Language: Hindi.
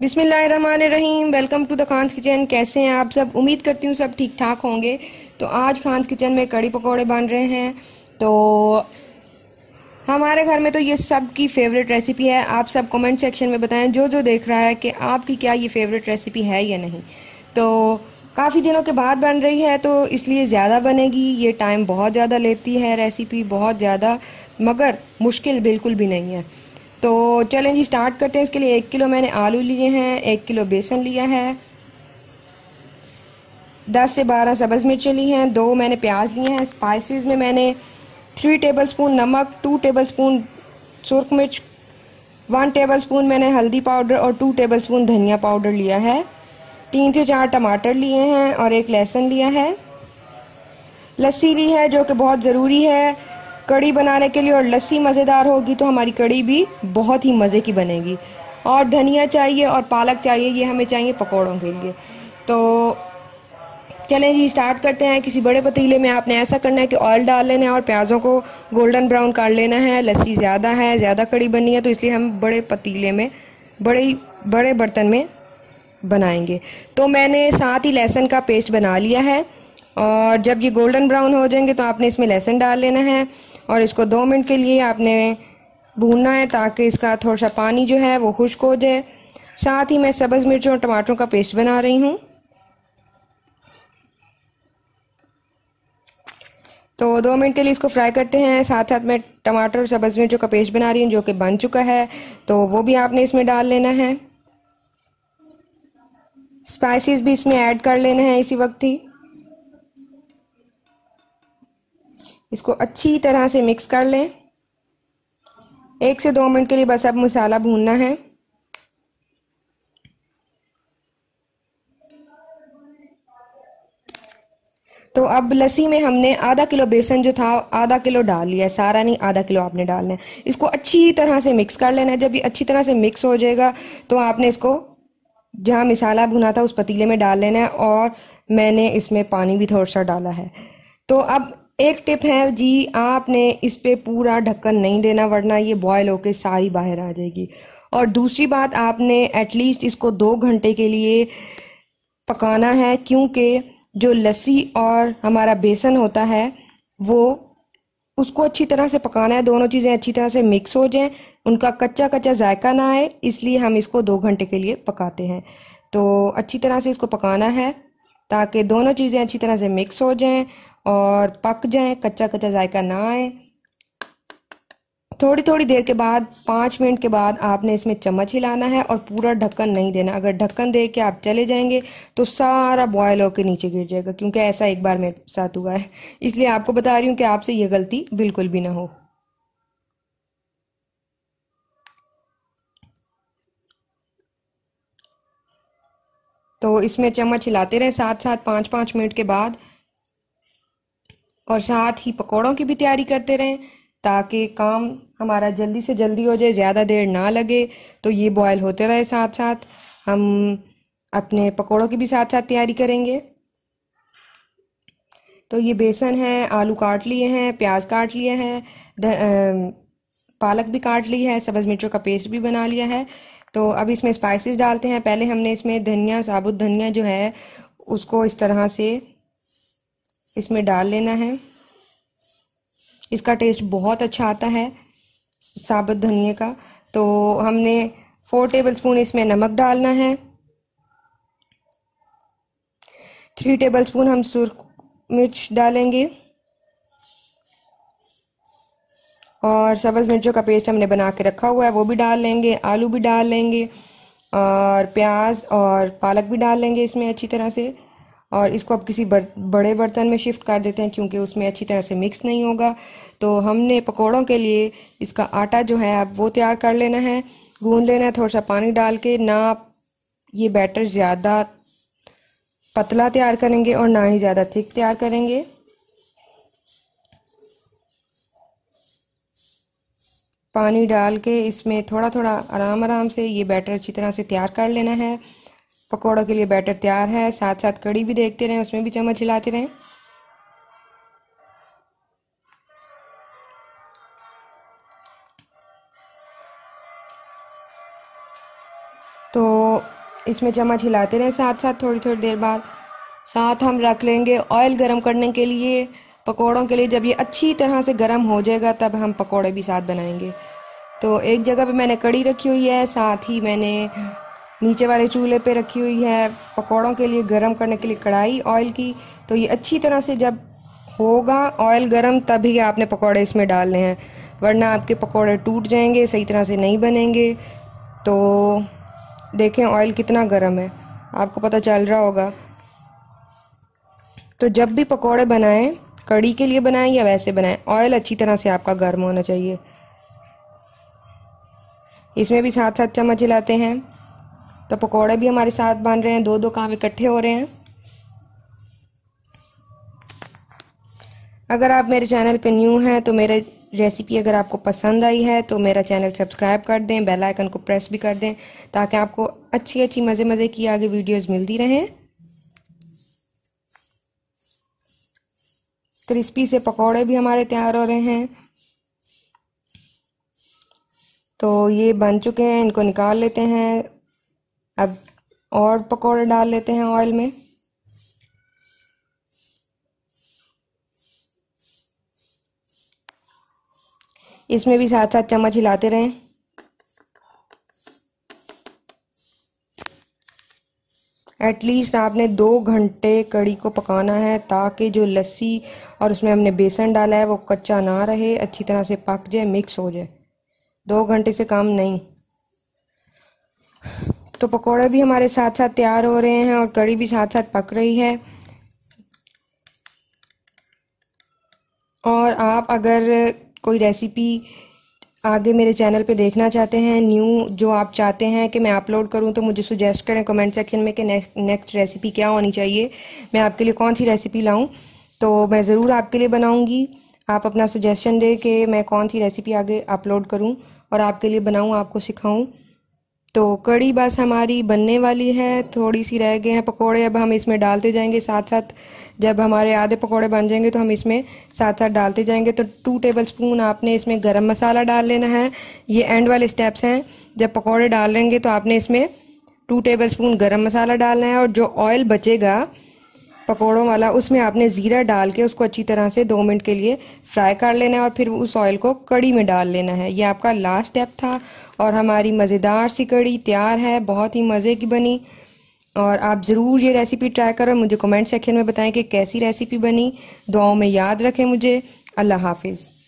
बिसमीम welcome to the Khan kitchen कैसे हैं आप सब उम्मीद करती हूँ सब ठीक ठाक होंगे तो आज खान किचन में कड़ी पकौड़े बन रहे हैं तो हमारे घर में तो ये सब की फेवरेट रेसिपी है आप सब कमेंट सेक्शन में बताएं जो जो देख रहा है कि आपकी क्या ये फेवरेट रेसिपी है या नहीं तो काफ़ी दिनों के बाद बन रही है तो इसलिए ज़्यादा बनेगी ये टाइम बहुत ज़्यादा लेती है रेसिपी बहुत ज़्यादा मगर मुश्किल बिल्कुल भी नहीं है तो चलें जी स्टार्ट करते हैं इसके लिए एक किलो मैंने आलू लिए हैं एक किलो बेसन लिया है दस से बारह सब्ज़ मिर्चें ली हैं दो मैंने प्याज लिए हैं स्पाइसेस में मैंने थ्री टेबलस्पून नमक टू टेबलस्पून सुरख मिर्च वन टेबलस्पून मैंने हल्दी पाउडर और टू टेबलस्पून धनिया पाउडर लिया है तीन से चार टमाटर लिए हैं और एक लहसुन लिया है लस्सी ली है जो कि बहुत ज़रूरी है कड़ी बनाने के लिए और लस्सी मज़ेदार होगी तो हमारी कड़ी भी बहुत ही मज़े की बनेगी और धनिया चाहिए और पालक चाहिए ये हमें चाहिए पकौड़ों के लिए तो चलें जी स्टार्ट करते हैं किसी बड़े पतीले में आपने ऐसा करना है कि ऑयल डाल लेना है और प्याज़ों को गोल्डन ब्राउन कर लेना है लस्सी ज़्यादा है ज़्यादा कड़ी बननी है तो इसलिए हम बड़े पतीले में बड़े बड़े बर्तन में बनाएंगे तो मैंने साथ ही लहसुन का पेस्ट बना लिया है और जब ये गोल्डन ब्राउन हो जाएंगे तो आपने इसमें लहसुन डाल लेना है और इसको दो मिनट के लिए आपने भूनना है ताकि इसका थोड़ा सा पानी जो है वो खुश्क हो जाए साथ ही मैं सब्ज़ मिर्च और टमाटरों का पेस्ट बना रही हूँ तो दो मिनट के लिए इसको फ्राई करते हैं साथ साथ मैं टमाटर और सब्ज़ मिर्चों का पेस्ट बना रही हूँ जो कि बन चुका है तो वो भी आपने इसमें डाल लेना है स्पाइसेस भी इसमें ऐड कर लेना है इसी वक्त ही इसको अच्छी तरह से मिक्स कर लें एक से दो मिनट के लिए बस अब मसाला भूनना है तो अब लस्सी में हमने आधा किलो बेसन जो था आधा किलो डाल लिया है सारा नहीं आधा किलो आपने डालना है इसको अच्छी तरह से मिक्स कर लेना है जब ये अच्छी तरह से मिक्स हो जाएगा तो आपने इसको जहाँ मिसाला भुना था उस पतीले में डाल लेना है और मैंने इसमें पानी भी थोड़ा सा डाला है तो अब एक टिप है जी आपने इस पर पूरा ढक्कन नहीं देना वरना ये बॉयल होके सारी बाहर आ जाएगी और दूसरी बात आपने एटलीस्ट इसको दो घंटे के लिए पकाना है क्योंकि जो लस्सी और हमारा बेसन होता है वो उसको अच्छी तरह से पकाना है दोनों चीज़ें अच्छी तरह से मिक्स हो जाएं उनका कच्चा कच्चा जायका ना आए इसलिए हम इसको दो घंटे के लिए पकाते हैं तो अच्छी तरह से इसको पकाना है ताकि दोनों चीज़ें अच्छी तरह से मिक्स हो जाएं और पक जाएं कच्चा कच्चा जायका ना आए थोड़ी थोड़ी देर के बाद पाँच मिनट के बाद आपने इसमें चम्मच हिलाना है और पूरा ढक्कन नहीं देना अगर ढक्कन दे के आप चले जाएंगे तो सारा बॉयल होकर नीचे गिर जाएगा क्योंकि ऐसा एक बार मेरे साथ हुआ है इसलिए आपको बता रही हूँ कि आपसे ये गलती बिल्कुल भी ना हो तो इसमें चम्मच हिलाते रहें साथ साथ पाँच पाँच मिनट के बाद और साथ ही पकौड़ों की भी तैयारी करते रहें ताकि काम हमारा जल्दी से जल्दी हो जाए ज़्यादा देर ना लगे तो ये बॉयल होते रहे साथ साथ हम अपने पकौड़ों की भी साथ साथ तैयारी करेंगे तो ये बेसन है आलू काट लिए हैं प्याज काट लिए हैं पालक भी काट ली है सब्ज़ मिर्चों का पेस्ट भी बना लिया है तो अब इसमें स्पाइसेस डालते हैं पहले हमने इसमें धनिया साबुत धनिया जो है उसको इस तरह से इसमें डाल लेना है इसका टेस्ट बहुत अच्छा आता है साबुत धनिया का तो हमने फोर टेबलस्पून इसमें नमक डालना है थ्री टेबलस्पून हम सुरख मिर्च डालेंगे और सब्ज़ मिर्चों का पेस्ट हमने बना के रखा हुआ है वो भी डाल लेंगे आलू भी डाल लेंगे और प्याज और पालक भी डाल लेंगे इसमें अच्छी तरह से और इसको अब किसी बर, बड़े बर्तन में शिफ्ट कर देते हैं क्योंकि उसमें अच्छी तरह से मिक्स नहीं होगा तो हमने पकौड़ों के लिए इसका आटा जो है अब वो तैयार कर लेना है गूंद लेना है थोड़ा सा पानी डाल के ना ये बैटर ज़्यादा पतला तैयार करेंगे और ना ही ज़्यादा थिक तैयार करेंगे पानी डाल के इसमें थोड़ा थोड़ा आराम आराम से ये बैटर अच्छी तरह से तैयार कर लेना है पकौड़ों के लिए बैटर तैयार है साथ साथ कड़ी भी देखते रहें उसमें भी चम्मच हिलाते रहें तो इसमें चम्मच हिलाते रहें साथ साथ थोड़ी थोड़ी देर बाद साथ हम रख लेंगे ऑयल गरम करने के लिए पकौड़ों के लिए जब ये अच्छी तरह से गर्म हो जाएगा तब हम पकौड़े भी साथ बनाएंगे तो एक जगह पे मैंने कड़ी रखी हुई है साथ ही मैंने नीचे वाले चूल्हे पे रखी हुई है पकौड़ों के लिए गर्म करने के लिए कढ़ाई ऑयल की तो ये अच्छी तरह से जब होगा ऑयल गर्म तभी आपने पकौड़े इसमें डालने हैं वरना आपके पकौड़े टूट जाएंगे सही तरह से नहीं बनेंगे तो देखें ऑयल कितना गर्म है आपको पता चल रहा होगा तो जब भी पकौड़े बनाएं कड़ी के लिए बनाएं या वैसे बनाएं ऑयल अच्छी तरह से आपका गर्म होना चाहिए इसमें भी साथ साथ चम्मच हिलाते हैं तो पकोड़े भी हमारे साथ बन रहे हैं दो दो काम इकट्ठे हो रहे हैं अगर आप मेरे चैनल पर न्यू हैं तो मेरे रेसिपी अगर आपको पसंद आई है तो मेरा चैनल सब्सक्राइब कर दें बेल आइकन को प्रेस भी कर दें ताकि आपको अच्छी अच्छी मज़े मज़े की आगे वीडियोस मिलती रहें क्रिस्पी से पकौड़े भी हमारे तैयार हो रहे हैं तो ये बन चुके हैं इनको निकाल लेते हैं अब और पकौड़े डाल लेते हैं ऑयल में इसमें भी साथ साथ चम्मच हिलाते रहें एटलीस्ट आपने दो घंटे कड़ी को पकाना है ताकि जो लस्सी और उसमें हमने बेसन डाला है वो कच्चा ना रहे अच्छी तरह से पक जाए मिक्स हो जाए दो घंटे से कम नहीं तो पकोड़े भी हमारे साथ साथ तैयार हो रहे हैं और कड़ी भी साथ साथ पक रही है और आप अगर कोई रेसिपी आगे मेरे चैनल पे देखना चाहते हैं न्यू जो आप चाहते हैं कि मैं अपलोड करूं तो मुझे सुजेस्ट करें कमेंट सेक्शन में कि नेक्स्ट रेसिपी क्या होनी चाहिए मैं आपके लिए कौन सी रेसिपी लाऊं तो मैं ज़रूर आपके लिए बनाऊंगी आप अपना सुजेशन दें कि मैं कौन सी रेसिपी आगे अपलोड करूं और आपके लिए बनाऊं आपको सिखाऊं तो कड़ी बस हमारी बनने वाली है थोड़ी सी रह गए हैं पकोड़े अब हम इसमें डालते जाएंगे साथ साथ जब हमारे आधे पकोड़े बन जाएंगे तो हम इसमें साथ साथ डालते जाएंगे तो टू टेबल स्पून आपने इसमें गरम मसाला डाल लेना है ये एंड वाले स्टेप्स हैं जब पकोड़े लेंगे तो आपने इसमें टू टेबल स्पून गर्म मसाला डालना है और जो ऑयल बचेगा पकौड़ों वाला उसमें आपने ज़ीरा डाल के उसको अच्छी तरह से दो मिनट के लिए फ्राई कर लेना है और फिर उस ऑयल को कड़ी में डाल लेना है ये आपका लास्ट स्टेप था और हमारी मज़ेदार सी कड़ी तैयार है बहुत ही मज़े की बनी और आप ज़रूर ये रेसिपी ट्राई करें मुझे कमेंट सेक्शन में बताएं कि कैसी रेसिपी बनी दुआओं में याद रखें मुझे अल्लाह हाफिज़